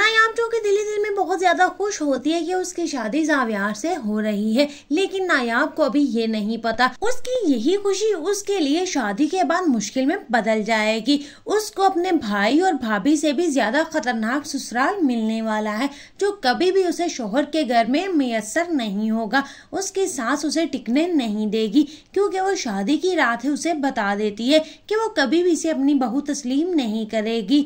नायाम कि दिली दिल में बहुत ज़्यादा खुश होती है कि उसकी शादी जाव्यार से हो रही है लेकिन नायाब को अभी ये नहीं पता उसकी यही खुशी उसके लिए शादी के बाद मुश्किल में बदल जाएगी उसको अपने भाई और भाभी से भी ज़्यादा खतरनाक ससुराल मिलने वाला है जो कभी भी उसे शोहर के घर में मैसर नहीं होगा उसकी सास उसे टिकने नहीं देगी क्योंकि वो शादी की रात ही उसे बता देती है कि वो कभी भी इसे अपनी बहू तस्लीम नहीं करेगी